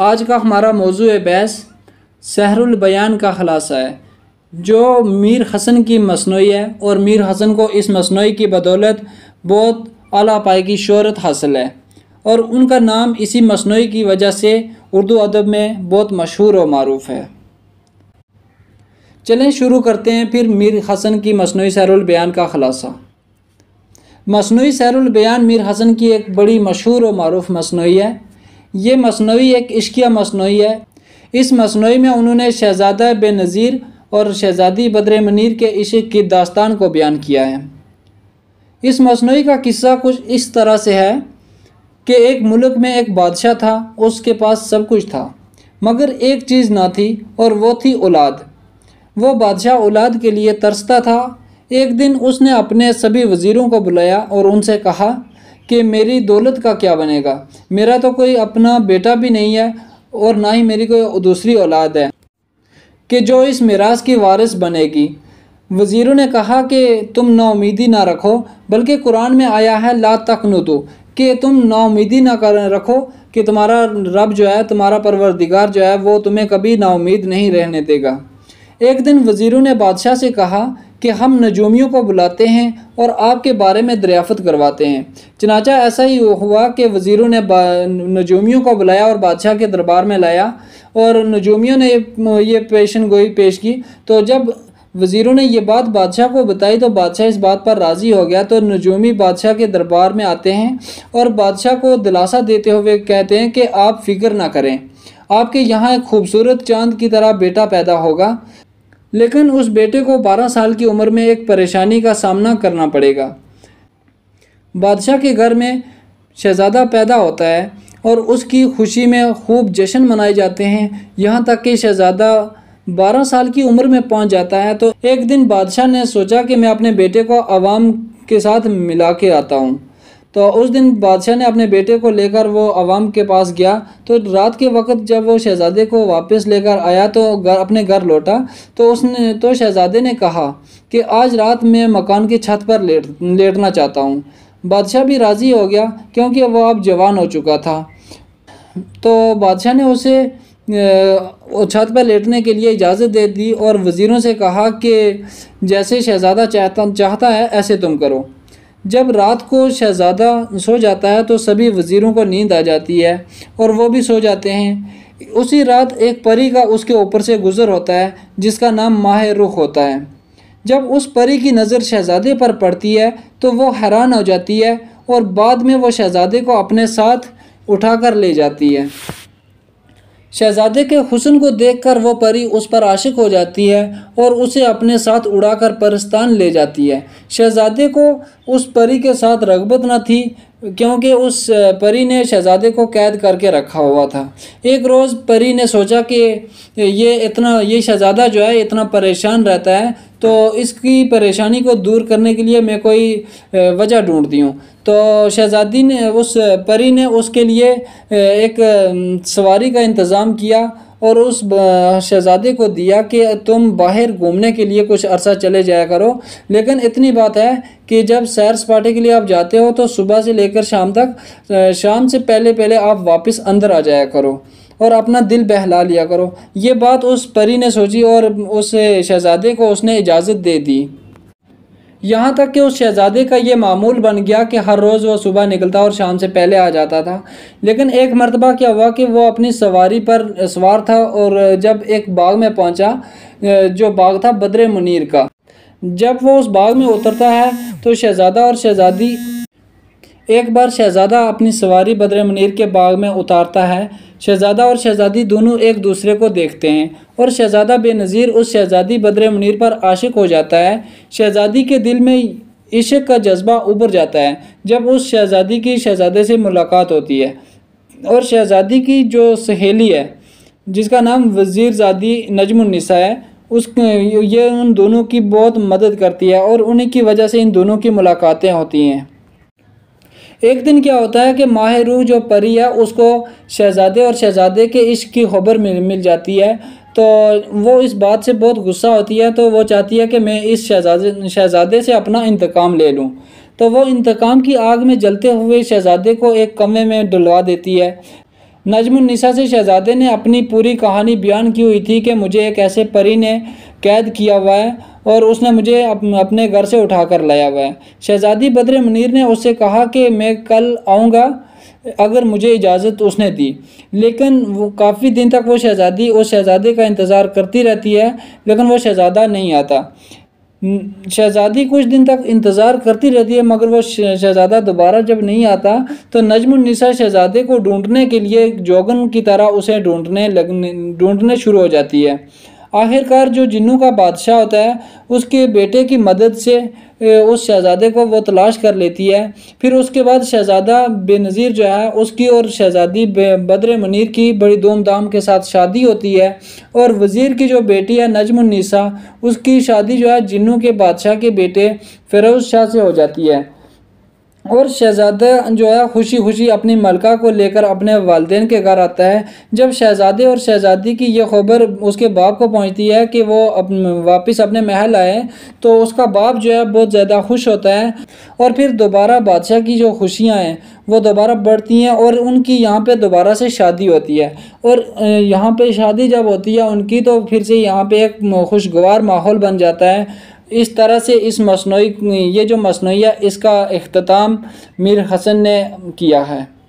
आज का हमारा मौजू बहस सहरुल बयान का खलासा है जो मीर हसन की मसनू है और मीर हसन को इस मसनू की बदौलत बहुत अला पाई की शहरत हासिल है और उनका नाम इसी मसनू की वजह से उर्दू अदब में बहुत मशहूर और मरूफ है चलें शुरू करते हैं फिर मीर हसन की मसनू सहरुल बयान का खलासा मसनू सहरुल बयान मीर हसन की एक बड़ी मशहूर और मरूफ मसनू है ये मसनू एक इश्किया मसनू है इस मसनू में उन्होंने शहजादा बेनज़ीर और शहजादी बद्र मनीर के इश्क की दास्तान को बयान किया है इस मसनू का किस्सा कुछ इस तरह से है कि एक मुल्क में एक बादशाह था उसके पास सब कुछ था मगर एक चीज़ ना थी और वो थी औलाद वो बादशाह औलाद के लिए तरसता था एक दिन उसने अपने सभी वज़ीरों को बुलाया और उनसे कहा कि मेरी दौलत का क्या बनेगा मेरा तो कोई अपना बेटा भी नहीं है और ना ही मेरी कोई दूसरी औलाद है कि जो इस मराज की वारिस बनेगी वज़ीरों ने कहा कि तुम नाउमीदी ना रखो बल्कि कुरान में आया है ला तक तो कि तुम नाउमीदी ना कर रखो कि तुम्हारा रब जो है तुम्हारा परवरदिगार जो है वो तुम्हें कभी नाउमीद नहीं रहने देगा एक दिन वज़ीरों ने बादशाह से कहा कि हम नजूमियों को बुलाते हैं और आपके बारे में दरियाफ़त करवाते हैं चनाचा ऐसा ही हुआ कि वज़ीरों ने नजूमियों को बुलाया और बादशाह के दरबार में लाया और नजूमियों ने ये पेशन गोई पेश की तो जब वज़ीरों ने यह बात बादशाह को बताई तो बादशाह इस बात पर राज़ी हो गया तो नजूमी बादशाह के दरबार में आते हैं और बादशाह को दिलासा देते हुए कहते हैं कि आप फिक्र ना करें आपके यहाँ एक खूबसूरत चांद की तरह बेटा पैदा होगा लेकिन उस बेटे को 12 साल की उम्र में एक परेशानी का सामना करना पड़ेगा बादशाह के घर में शहज़ादा पैदा होता है और उसकी खुशी में खूब जश्न मनाए जाते हैं यहाँ तक कि शहज़ादा 12 साल की उम्र में पहुँच जाता है तो एक दिन बादशाह ने सोचा कि मैं अपने बेटे को आवाम के साथ मिला के आता हूँ तो उस दिन बादशाह ने अपने बेटे को लेकर वो आवाम के पास गया तो रात के वक्त जब वो शहज़ादे को वापस लेकर आया तो गर, अपने घर लौटा तो उसने तो शहज़ादे ने कहा कि आज रात मैं मकान की छत पर लेट लेटना चाहता हूँ बादशाह भी राज़ी हो गया क्योंकि वो अब जवान हो चुका था तो बादशाह ने उसे छत पर लेटने के लिए इजाज़त दे दी और वज़ीरों से कहा कि जैसे शहज़ादा चाहता चाहता है ऐसे तुम करो जब रात को शहज़ादा सो जाता है तो सभी वज़ीरों को नींद आ जाती है और वो भी सो जाते हैं उसी रात एक परी का उसके ऊपर से गुज़र होता है जिसका नाम माह रुख होता है जब उस परी की नज़र शहज़ादे पर पड़ती है तो वो हैरान हो जाती है और बाद में वो शहज़ादे को अपने साथ उठाकर ले जाती है शहजादे के हुसन को देखकर वो परी उस पर आशिक हो जाती है और उसे अपने साथ उड़ाकर परस्तान ले जाती है शहजादे को उस परी के साथ रगबत न थी क्योंकि उस परी ने शहज़ादे को कैद करके रखा हुआ था एक रोज़ परी ने सोचा कि ये इतना ये शहज़ादा जो है इतना परेशान रहता है तो इसकी परेशानी को दूर करने के लिए मैं कोई वजह ढूंढती हूँ तो शहज़ादी ने उस परी ने उसके लिए एक सवारी का इंतज़ाम किया और उस शहज़ादे को दिया कि तुम बाहर घूमने के लिए कुछ अरसा चले जाया करो लेकिन इतनी बात है कि जब सैर सपाटे के लिए आप जाते हो तो सुबह से लेकर शाम तक शाम से पहले पहले आप वापस अंदर आ जाया करो और अपना दिल बहला लिया करो ये बात उस परी ने सोची और उस शहज़ादे को उसने इजाज़त दे दी यहाँ तक कि उस शहज़ादे का ये मामूल बन गया कि हर रोज़ वह सुबह निकलता और शाम से पहले आ जाता था लेकिन एक मरतबा क्या हुआ कि वह अपनी सवारी पर सवार था और जब एक बाग में पहुँचा जो बाग था बद्र मुनीर का जब वो उस बाग में उतरता है तो शहज़ादा और शहज़ादी एक बार शहज़ादा अपनी सवारी बद्र मनीर के बाग में उतारता है शहज़ादा और शहज़ादी दोनों एक दूसरे को देखते हैं और शहज़ादा बेनज़ीर उस शहज़ादी बद्र मनीर पर आशिक हो जाता है शहज़ादी के दिल में इश्क का जज्बा उभर जाता है जब उस शहज़ादी की शहज़ादे से मुलाकात होती है और शहज़ादी की जो सहेली है जिसका नाम वज़ीरजादी नजमुनसा है उस ये उन दोनों की बहुत मदद करती है और उन्हीं की वजह से इन दोनों की मुलाकातें होती हैं एक दिन क्या होता है कि माह रूह जो परी है उसको शहजादे और शहजादे के इश्क की खबर मिल मिल जाती है तो वो इस बात से बहुत गुस्सा होती है तो वो चाहती है कि मैं इस शहजादे शहजादे से अपना इंतकाम ले लूँ तो वो इंतकाम की आग में जलते हुए शहजादे को एक कमरे में डुलवा देती है नजमुलनिसा से शहजादे ने अपनी पूरी कहानी बयान की हुई थी कि मुझे एक ऐसे परी ने कैद किया हुआ है और उसने मुझे अपने घर से उठा कर लाया हुआ है शहज़ादी बद्र मुनीर ने उससे कहा कि मैं कल आऊँगा अगर मुझे इजाज़त उसने दी लेकिन वो काफ़ी दिन तक वो शहज़ादी उस शहज़ादे का इंतज़ार करती रहती है लेकिन वो शहज़ादा नहीं आता शहज़ादी कुछ दिन तक इंतज़ार करती रहती है मगर वो शहज़ादा दोबारा जब नहीं आता तो नजमनिसा शहज़ादे को ढूंढने के लिए जोगन की तरह उसे ढूंढने लगने ढूंढने शुरू हो जाती है आखिरकार जो जिन्नू का बादशाह होता है उसके बेटे की मदद से उस शहज़ादे को वो तलाश कर लेती है फिर उसके बाद शहज़ादा बेनज़ीर जो है उसकी और शहज़ादी बद्र मुनीर की बड़ी धूमधाम के साथ शादी होती है और वज़ीर की जो बेटी है नजमुन्नीसा उसकी शादी जो है जिन्नू के बादशाह के बेटे फिरोज़ शाह से हो जाती है और शहजादा जो है खुशी खुशी अपनी मलका को लेकर अपने वालदेन के घर आता है जब शहजादे और शहजादी की यह खबर उसके बाप को पहुंचती है कि वो अप, वापस अपने महल आए तो उसका बाप जो है बहुत ज़्यादा खुश होता है और फिर दोबारा बादशाह की जो खुशियाँ हैं वो दोबारा बढ़ती हैं और उनकी यहाँ पे दोबारा से शादी होती है और यहाँ पर शादी जब होती है उनकी तो फिर से यहाँ पर एक खुशगवार माहौल बन जाता है इस तरह से इस मसनू ये जो मसनू इसका अख्ताम मीर हसन ने किया है